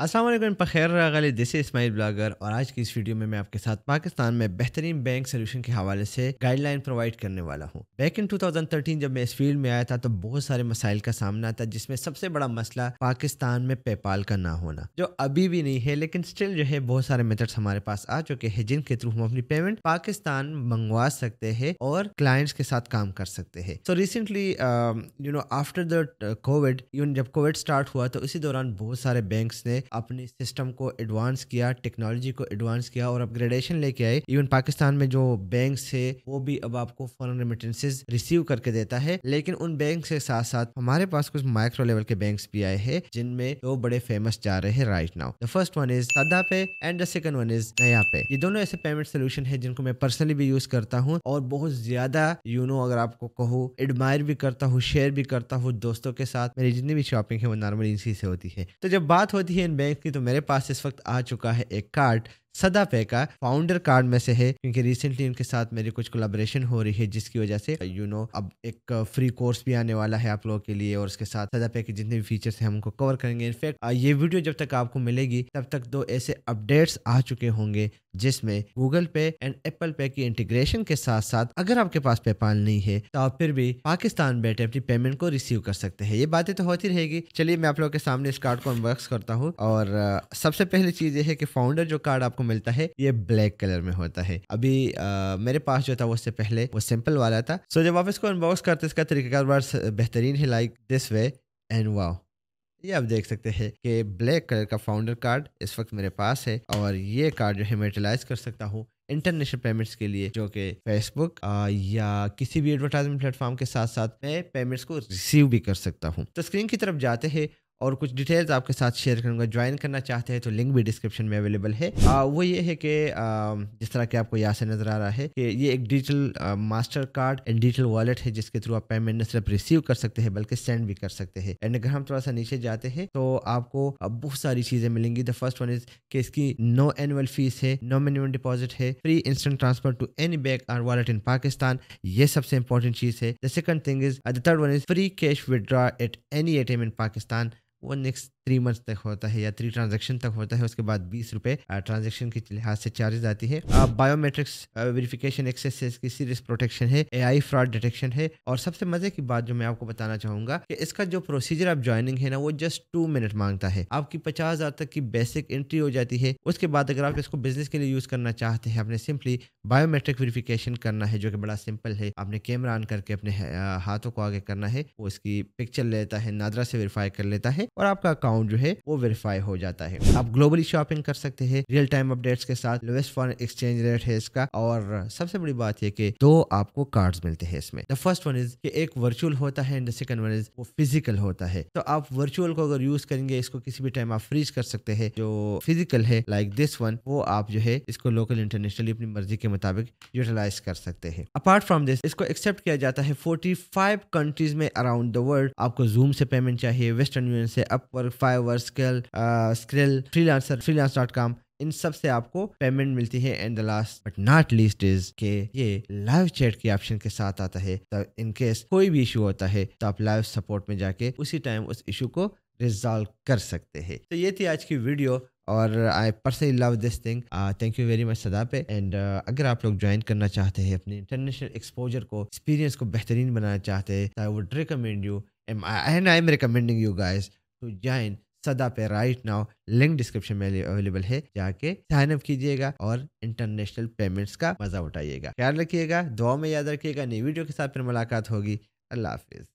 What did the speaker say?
असलम पखैर गले जैसे इस्माइल ब्लागर और आज की इस वीडियो में मैं आपके साथ पाकिस्तान में बेहतरीन बैंक सोल्यूशन के हवाले से गाइडलाइन प्रोवाइड करने वाला हूँ बैक इन 2013 जब मैं इस फील्ड में आया था तो बहुत सारे मसाइल का सामना था जिसमें सबसे बड़ा मसला पाकिस्तान में पेपाल का ना होना जो अभी भी नहीं है लेकिन स्टिल जो है बहुत सारे मेथड्स हमारे पास आ चुके हैं जिनके थ्रू हम अपनी पेमेंट पाकिस्तान मंगवा सकते हैं और क्लाइंट्स के साथ काम कर सकते हैं so recently you know after the Covid जब कोविड स्टार्ट हुआ तो इसी दौरान बहुत सारे बैंक ने अपने सिस्टम को एडवांस किया टेक्नोलॉजी को एडवांस किया और अपग्रेडेशन लेके आए इवन पाकिस्तान में जो बैंक है वो भी अब आपको फॉरन रेमिटेंसेज रिसीव करके देता है लेकिन उन बैंक के साथ साथ हमारे पास कुछ माइक्रो लेवल के बैंक भी आए हैं जिनमें दो बड़े फेमस जा रहे हैं right now the first one is SadaPay and the second one is NayaPay ये दोनों ऐसे पेमेंट सोल्यूशन है जिनको मैं पर्सनली भी यूज करता हूँ और बहुत ज्यादा यू नो अगर आपको कहूँ एडमायर भी करता हूँ शेयर भी करता हूँ दोस्तों के साथ मेरी जितनी भी शॉपिंग है वो नॉर्मली इसी से होती है तो जब बात होती है इन बैंक की तो मेरे पास इस वक्त आ चुका है एक कार्ड सदा पे का फाउंडर कार्ड में से है क्योंकि रिसेंटली उनके साथ मेरी कुछ कोलाबोरेशन हो रही है जिसकी वजह से यू you नो know, अब एक फ्री कोर्स भी आने वाला है आप लोगों के लिए और उसके साथ सदा पे के जितने भी फीचर्स हैं उनको कवर करेंगे इनफैक्ट ये वीडियो जब तक आपको मिलेगी तब तक दो ऐसे अपडेट्स आ चुके होंगे जिसमें गूगल पे एंड एप्पल पे की इंटीग्रेशन के साथ साथ अगर आपके पास पेपाल नहीं है तो आप फिर भी पाकिस्तान बैठे अपनी पेमेंट को रिसीव कर सकते हैं ये बातें तो होती रहेगी चलिए मैं आप लोगों के सामने इस कार्ड को अनबॉक्स करता हूँ और सबसे पहली चीज ये है कि फाउंडर जो कार्ड आपको मिलता है ये ब्लैक कलर में होता है अभी आ, मेरे पास जो था उससे पहले वो सिंपल वाला था सो so, जब आप इसको अनबॉक्स करते इसका तरीका तरीकाकार बेहतरीन है like this way and wow ये आप देख सकते हैं कि ब्लैक कलर का फाउंडर कार्ड इस वक्त मेरे पास है और ये कार्ड जो है मैं यूटिलाइज कर सकता हूँ इंटरनेशनल पेमेंट्स के लिए जो कि फेसबुक या किसी भी एडवर्टाइजमेंट प्लेटफॉर्म के साथ साथ मैं पेमेंट्स को रिसीव भी कर सकता हूँ तो स्क्रीन की तरफ जाते हैं और कुछ डिटेल्स आपके साथ शेयर करूंगा ज्वाइन करना चाहते हैं तो लिंक भी डिस्क्रिप्शन में अवेलेबल है आ, वो ये है कि जिस तरह के आपको यहाँ से नज़र आ रहा है कि ये एक digital Mastercard and digital wallet है जिसके थ्रू आप पेमेंट न सिर्फ रिसीव कर सकते हैं बल्कि सेंड भी कर सकते हैं एंड अगर हम थोड़ा सा नीचे जाते हैं तो आपको बहुत सारी चीज़ें मिलेंगी द फर्स्ट वन इज कि इसकी नो एनुअल फीस है नो मिनिमम डिपॉजिट है free instant transfer to any bank और वॉलेट इन पाकिस्तान ये सबसे इंपॉर्टेंट चीज़ है the second thing is the third one is free cash withdraw at any A in Pakistan one next three month तक होता है या थ्री ट्रांजेक्शन तक होता है उसके बाद बीस रुपए ट्रांजेक्शन के लिहाज से चार्जेस आती है बायोमेट्रिक्स वेरिफिकेशन एक्सेस की सीरियस प्रोटेक्शन है ए फ्रॉड डिटेक्शन है और सबसे मजे की बात जो मैं आपको बताना चाहूंगा कि इसका जो प्रोसीजर आप ज्वाइनिंग है ना वो जस्ट टू मिनट मांगता है आपकी पचास हजार तक की बेसिक एंट्री हो जाती है उसके बाद अगर आप इसको बिजनेस के लिए यूज करना चाहते हैं आपने सिंपली बायोमेट्रिक वेरिफिकेशन करना है जो कि बड़ा सिंपल है आपने कैमरा ऑन करके अपने हाथों को आगे करना है वो इसकी पिक्चर लेता है नादरा से वेरीफाई कर लेता है और आपका अकाउंट अमाउंट जो है वो वेरीफाई हो जाता है आप ग्लोबली शॉपिंग कर सकते हैं रियल टाइम अपडेट्स के साथ लोएस्ट फॉरन एक्सचेंज रेट है इसका और सबसे बड़ी बात यह कि दो आपको कार्ड मिलते हैं इसमें द फर्स्ट वन इज कि एक वर्चुअल होता है and the second one is वो फिजिकल होता है तो आप वर्चुअल को अगर यूज करेंगे इसको किसी भी टाइम आप फ्रीज कर सकते हैं जो फिजिकल है लाइक दिस वन वो आप जो है इसको लोकल इंटरनेशनली अपनी मर्जी के मुताबिक यूटिलाइज कर सकते हैं अपार्ट फ्रॉम दिस इसको एक्सेप्ट किया जाता है फोर्टी फाइव कंट्रीज में अराउंड द वर्ल्ड आपको जूम से पेमेंट चाहिए वेस्टर्न यूनियन से Upwork Fiverr Skrill Skrill freelancer freelance dot com इन सब से आपको पेमेंट मिलती है and the last but not least is के ये लाइव चैट के ऑप्शन के साथ आता है तो इन केस कोई भी इशू होता है तो आप लाइव सपोर्ट में जाके उसी टाइम उस इशू को रिजॉल्व कर सकते हैं तो ये थी आज की वीडियो और I personally love this thing thank you very much SadaPay and uh, अगर आप लोग ज्वाइन करना चाहते हैं अपने इंटरनेशनल एक्सपोजर को एक्सपीरियंस को बेहतरीन बनाना चाहते हैं I would recommend you and I am recommending you guys to तो join SadaPay right now link description में अवेलेबल है जाके साइन अप कीजिएगा और इंटरनेशनल पेमेंट्स का मजा उठाइएगा ख्याल रखिएगा दुआ में याद रखिएगा नई वीडियो के साथ फिर मुलाकात होगी अल्लाह हाफिज